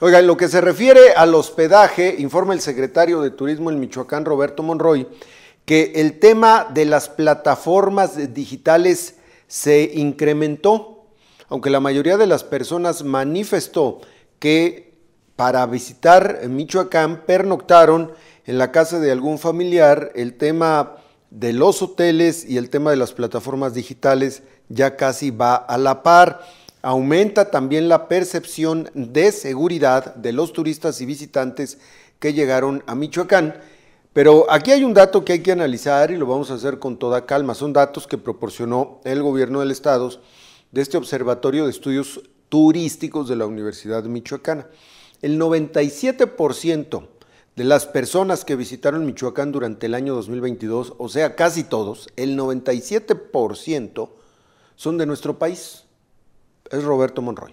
Oiga, en lo que se refiere al hospedaje, informa el secretario de Turismo del Michoacán, Roberto Monroy, que el tema de las plataformas digitales se incrementó, aunque la mayoría de las personas manifestó que para visitar Michoacán pernoctaron en la casa de algún familiar, el tema de los hoteles y el tema de las plataformas digitales ya casi va a la par. Aumenta también la percepción de seguridad de los turistas y visitantes que llegaron a Michoacán. Pero aquí hay un dato que hay que analizar y lo vamos a hacer con toda calma. Son datos que proporcionó el gobierno del estado de este Observatorio de Estudios Turísticos de la Universidad Michoacana. El 97% de las personas que visitaron Michoacán durante el año 2022, o sea, casi todos, el 97% son de nuestro país es Roberto Monroy.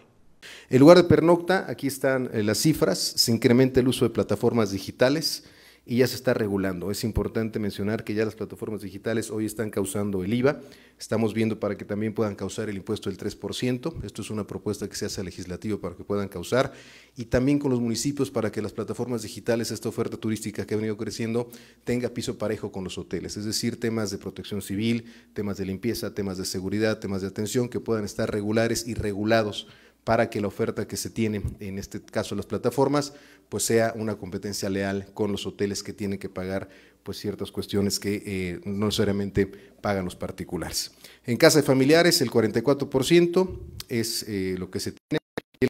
En lugar de pernocta, aquí están eh, las cifras, se incrementa el uso de plataformas digitales, y ya se está regulando. Es importante mencionar que ya las plataformas digitales hoy están causando el IVA, estamos viendo para que también puedan causar el impuesto del 3%, esto es una propuesta que se hace legislativa legislativo para que puedan causar, y también con los municipios para que las plataformas digitales, esta oferta turística que ha venido creciendo, tenga piso parejo con los hoteles, es decir, temas de protección civil, temas de limpieza, temas de seguridad, temas de atención que puedan estar regulares y regulados para que la oferta que se tiene, en este caso las plataformas, pues sea una competencia leal con los hoteles que tienen que pagar pues ciertas cuestiones que eh, no necesariamente pagan los particulares. En casa de familiares el 44% es eh, lo que se tiene y el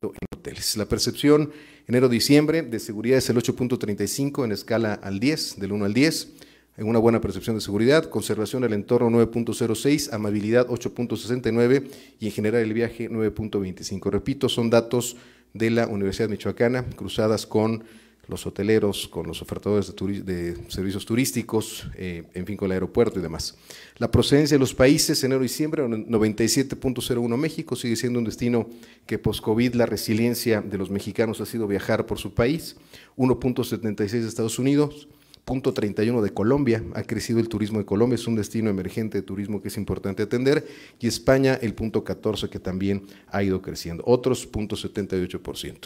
40% en hoteles. La percepción enero-diciembre de seguridad es el 8.35 en escala al 10, del 1 al 10 en una buena percepción de seguridad, conservación del entorno 9.06, amabilidad 8.69 y en general el viaje 9.25. Repito, son datos de la Universidad Michoacana, cruzadas con los hoteleros, con los ofertadores de, servicios turísticos, eh, en fin, con el aeropuerto y demás. La procedencia de los países, enero y diciembre, 97.01 México, sigue siendo un destino que post-COVID la resiliencia de los mexicanos ha sido viajar por su país, 1.76 Estados Unidos, Punto 31 de Colombia. Ha crecido el turismo de Colombia, es un destino emergente de turismo que es importante atender. Y España, el punto 14, que también ha ido creciendo. Otros, punto 78%.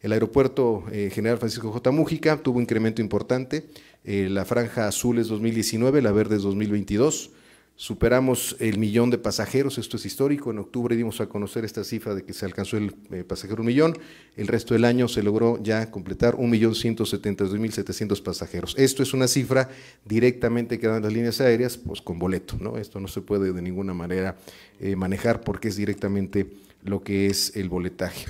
El aeropuerto eh, General Francisco J. Mújica tuvo un incremento importante. Eh, la franja azul es 2019, la verde es 2022. Superamos el millón de pasajeros, esto es histórico. En octubre dimos a conocer esta cifra de que se alcanzó el eh, pasajero un millón. El resto del año se logró ya completar un millón mil pasajeros. Esto es una cifra directamente que dan las líneas aéreas, pues con boleto, ¿no? Esto no se puede de ninguna manera eh, manejar porque es directamente lo que es el boletaje.